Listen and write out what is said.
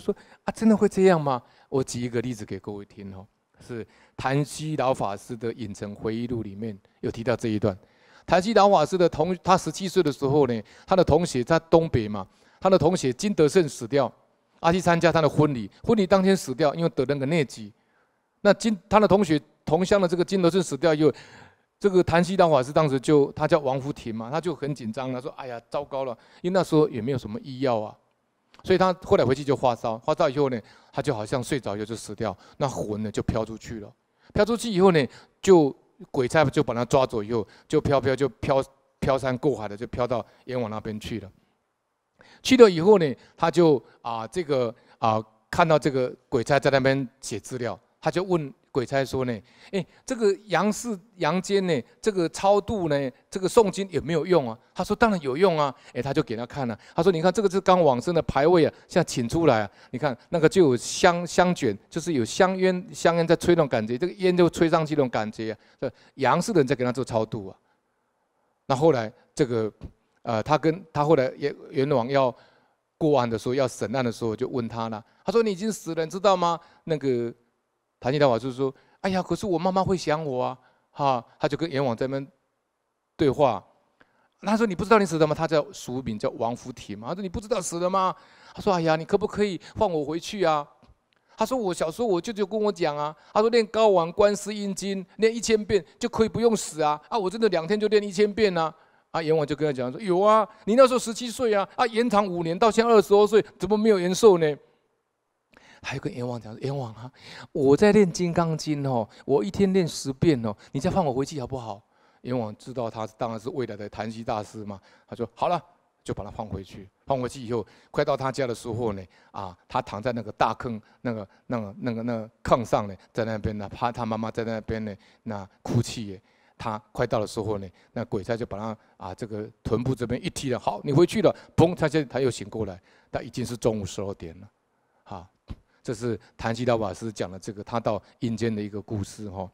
说啊，真的会这样吗？我举一个例子给各位听哦，是谭西老法师的《影城回忆录》里面有提到这一段。谭西老法师的同，他十七岁的时候呢，他的同学在东北嘛，他的同学金德胜死掉，他去参加他的婚礼，婚礼当天死掉，因为得那个疟疾。那金他的同学同乡的这个金德胜死掉，后，这个谭西老法师当时就他叫王福亭嘛，他就很紧张了，说哎呀糟糕了，因为那时候也没有什么医药啊。所以他后来回去就发烧，发烧以后呢，他就好像睡着以后就死掉，那魂呢就飘出去了。飘出去以后呢，就鬼差就把他抓走，以后就飘飘就飘飘山过海的就飘到阎王那边去了。去了以后呢，他就啊这个啊看到这个鬼差在那边写资料，他就问。鬼差说呢，哎，这个杨氏杨坚呢，这个超度呢，这个诵经有没有用啊？他说当然有用啊，哎，他就给他看了。他说你看这个是刚往生的牌位啊，现在请出来啊，你看那个就有香香卷，就是有香烟香烟在吹那种感觉，这个烟就吹上去那种感觉啊。这杨氏的人在给他做超度啊。那后来这个，呃，他跟他后来元元王要过案的时候要审案的时候，就问他了。他说你已经死了，你知道吗？那个。唐尼大法就说：“哎呀，可是我妈妈会想我啊，哈！”他就跟阎王在那对话。他说：“你不知道你死了吗？”他叫署名叫王福提嘛。他说：“你不知道死了吗？”他说：“哎呀，你可不可以放我回去啊？”他说：“我小时候我舅舅跟我讲啊，他说练《高王观世音经》练一千遍就可以不用死啊！啊，我真的两天就练一千遍啊！啊，阎王就跟他讲说：‘有啊，你那时候十七岁啊，啊，延长五年到现在二十多岁，怎么没有延寿呢？’”还跟阎王讲，阎王啊，我在练《金刚经》哦，我一天练十遍哦，你再放我回去好不好？阎王知道他当然是未来的谭西大师嘛，他说好了，就把他放回去。放回去以后，快到他家的时候呢，啊，他躺在那个大坑那个那个那个那个炕上呢，在那边呢，怕他妈妈在那边呢，那哭泣耶。他快到的时候呢，那鬼差就把他啊这个臀部这边一踢了，好，你回去了，砰，他现他又醒过来，他已经是中午十二点了，好。”这是谭启道法师讲的这个，他到阴间的一个故事，吼。